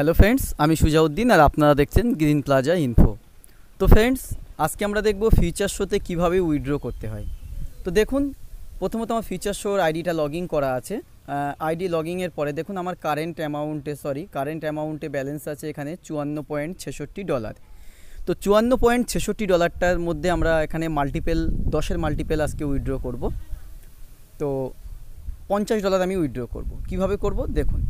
hello friends আমি সুজাউদ্দিন আর আপনারা দেখছেন গ্রিন প্লাজা ইনফো তো ফ্রেন্ডস আজকে আমরা দেখব ফিউচার শোতে কীভাবে উইড্রো করতে হয় তো দেখুন প্রথমত আমার ফিউচার শোর আইডিটা লগ করা আছে আইডি লগিংয়ের পরে দেখুন আমার কারেন্ট অ্যামাউন্টে সরি কারেন্ট অ্যামাউন্টে ব্যালেন্স আছে এখানে চুয়ান্ন পয়েন্ট ছেষট্টি ডলার তো চুয়ান্ন পয়েন্ট ছেষট্টি ডলারটার মধ্যে আমরা এখানে মাল্টিপেল দশের মাল্টিপেল আজকে উইড্রো করব তো পঞ্চাশ ডলার আমি উইড্রো করব কিভাবে করব দেখুন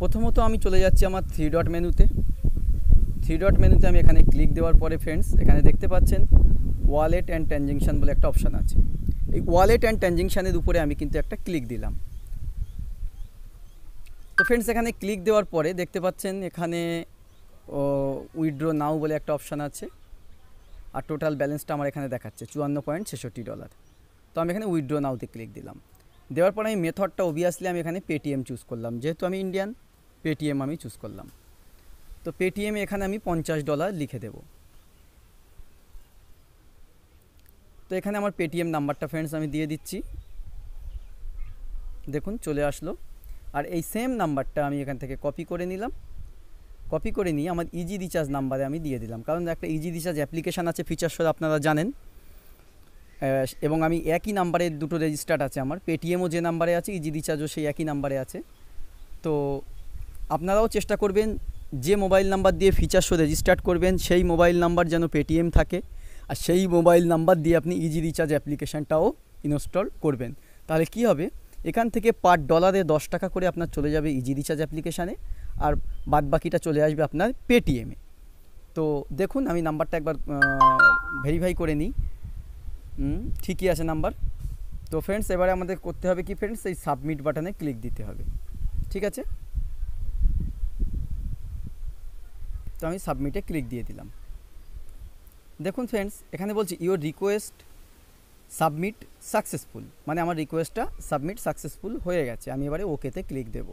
প্রথমত আমি চলে যাচ্ছি আমার থ্রি ডট মেনুতে থ্রি ডট মেনুতে আমি এখানে ক্লিক দেওয়ার পরে ফ্রেন্ডস এখানে দেখতে পাচ্ছেন ওয়ালেট অ্যান্ড ট্রানজেকশান বলে একটা অপশান আছে এই ওয়ালেট অ্যান্ড ট্রানজেকশানের উপরে আমি কিন্তু একটা ক্লিক দিলাম তো ফ্রেন্ডস এখানে ক্লিক দেওয়ার পরে দেখতে পাচ্ছেন এখানে উইড্রো নাও বলে একটা অপশান আছে আর টোটাল ব্যালেন্সটা আমার এখানে দেখাচ্ছে চুয়ান্ন পয়েন্ট ছেষট্টি ডলার তো আমি এখানে উইড্রো নাওতে ক্লিক দিলাম দেওয়ার পরে আমি মেথডটা অবভিয়াসলি আমি এখানে পেটিএম চুজ করলাম যেহেতু আমি ইন্ডিয়ান পেটিএম আমি চুজ করলাম তো পেটিএমে এখানে আমি পঞ্চাশ ডলার লিখে দেব তো এখানে আমার পেটিএম নাম্বারটা ফ্রেন্ডস আমি দিয়ে দিচ্ছি দেখুন চলে আসলো আর এই সেম নাম্বারটা আমি এখান থেকে কপি করে নিলাম কপি করে নিয়ে আমার ইজি রিচার্জ নাম্বারে আমি দিয়ে দিলাম কারণ একটা ইজি রিচার্জ অ্যাপ্লিকেশান আছে ফিচার সহ আপনারা জানেন এবং আমি একই নাম্বারে দুটো রেজিস্টার্ড আছে আমার পেটিএমও যে নাম্বারে আছে ইজি রিচার্জও সেই একই নাম্বারে আছে তো আপনারাও চেষ্টা করবেন যে মোবাইল নাম্বার দিয়ে ফিচার শো রেজিস্টার্ট করবেন সেই মোবাইল নাম্বার যেন পেটিএম থাকে আর সেই মোবাইল নাম্বার দিয়ে আপনি ইজি রিচার্জ অ্যাপ্লিকেশানটাও ইনস্টল করবেন তাহলে কি হবে এখান থেকে পার ডলারে দশ টাকা করে আপনার চলে যাবে ইজি রিচার্জ অ্যাপ্লিকেশানে আর বাদ বাকিটা চলে আসবে আপনার পেটিএমে তো দেখুন আমি নাম্বারটা একবার ভেরিফাই করে নিই ঠিকই আছে নাম্বার তো ফ্রেন্ডস এবারে আমাদের করতে হবে কি ফ্রেন্ডস এই সাবমিট বাটনে ক্লিক দিতে হবে ঠিক আছে তো আমি সাবমিটে ক্লিক দিয়ে দিলাম দেখুন ফ্রেন্ডস এখানে বলছি ইওর রিকোয়েস্ট সাবমিট সাকসেসফুল মানে আমার রিকোয়েস্টটা সাবমিট সাকসেসফুল হয়ে গেছে আমি এবারে ওকেতে ক্লিক দেব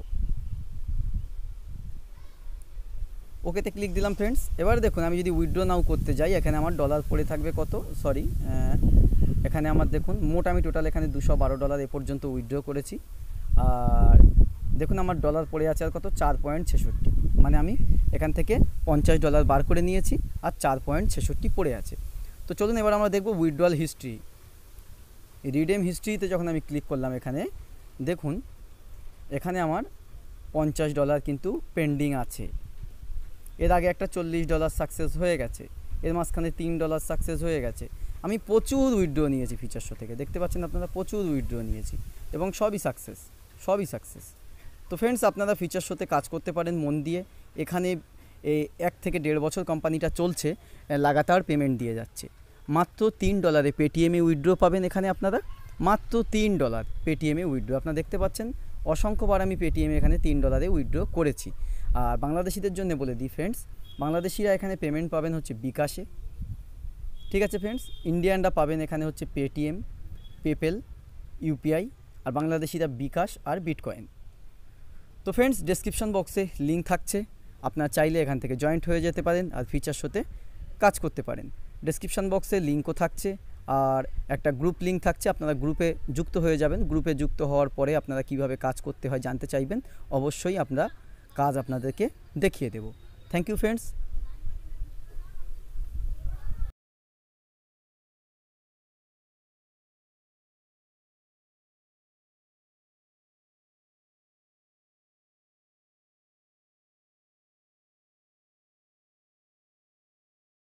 ওকেতে ক্লিক দিলাম ফ্রেন্ডস এবার দেখুন আমি যদি উইড্রো নাও করতে যাই এখানে আমার ডলার পড়ে থাকবে কত সরি এখানে আমার দেখুন মোট আমি টোটাল এখানে দুশো বারো ডলার এ পর্যন্ত উইড্রো করেছি আর দেখুন আমার ডলার পড়ে আছে আর কত চার পয়েন্ট ছেষট্টি মানে আমি এখান থেকে পঞ্চাশ ডলার বার করে নিয়েছি আর চার পয়েন্ট ছেষট্টি পড়ে আছে তো চলুন এবার আমরা দেখব উইথড্রল হিস্ট্রি রিডেম হিস্ট্রিতে যখন আমি ক্লিক করলাম এখানে দেখুন এখানে আমার পঞ্চাশ ডলার কিন্তু পেন্ডিং আছে এর আগে একটা চল্লিশ ডলার সাকসেস হয়ে গেছে এর মাঝখানে তিন ডলার সাকসেস হয়ে গেছে আমি প্রচুর উইথড্র নিয়েছি ফিচার শো থেকে দেখতে পাচ্ছেন আপনারা প্রচুর উইথড্র নিয়েছি এবং সবই সাকসেস সবই সাকসেস তো ফ্রেন্ডস আপনারা ফিচার শোতে কাজ করতে পারেন মন দিয়ে এখানে এক থেকে দেড় বছর কোম্পানিটা চলছে লাগাতার পেমেন্ট দিয়ে যাচ্ছে মাত্র তিন ডলারে পেটিএমে উইড্রো পাবেন এখানে আপনারা মাত্র তিন ডলার পেটিএমে উইড্রো আপনারা দেখতে পাচ্ছেন অসংখ্যবার আমি পেটিএমে এখানে তিন ডলারে উইড্রো করেছি আর বাংলাদেশিদের জন্য বলে দিই ফ্রেন্ডস বাংলাদেশিরা এখানে পেমেন্ট পাবেন হচ্ছে বিকাশে ঠিক আছে ফ্রেন্ডস ইন্ডিয়ানরা পাবেন এখানে হচ্ছে পেটিএম পেপেল ইউপিআই আর বাংলাদেশিরা বিকাশ আর বিটকয়েন তো ফ্রেন্ডস ডেসক্রিপশন বক্সে লিঙ্ক থাকছে আপনারা চাইলে এখান থেকে জয়েন্ট হয়ে যেতে পারেন আর ফিচার শোতে কাজ করতে পারেন ডেসক্রিপশান বক্সে লিঙ্কও থাকছে আর একটা গ্রুপ লিঙ্ক থাকছে আপনারা গ্রুপে যুক্ত হয়ে যাবেন গ্রুপে যুক্ত হওয়ার পরে আপনারা কিভাবে কাজ করতে হয় জানতে চাইবেন অবশ্যই আমরা কাজ আপনাদেরকে দেখিয়ে দেব থ্যাংক ইউ ফ্রেন্ডস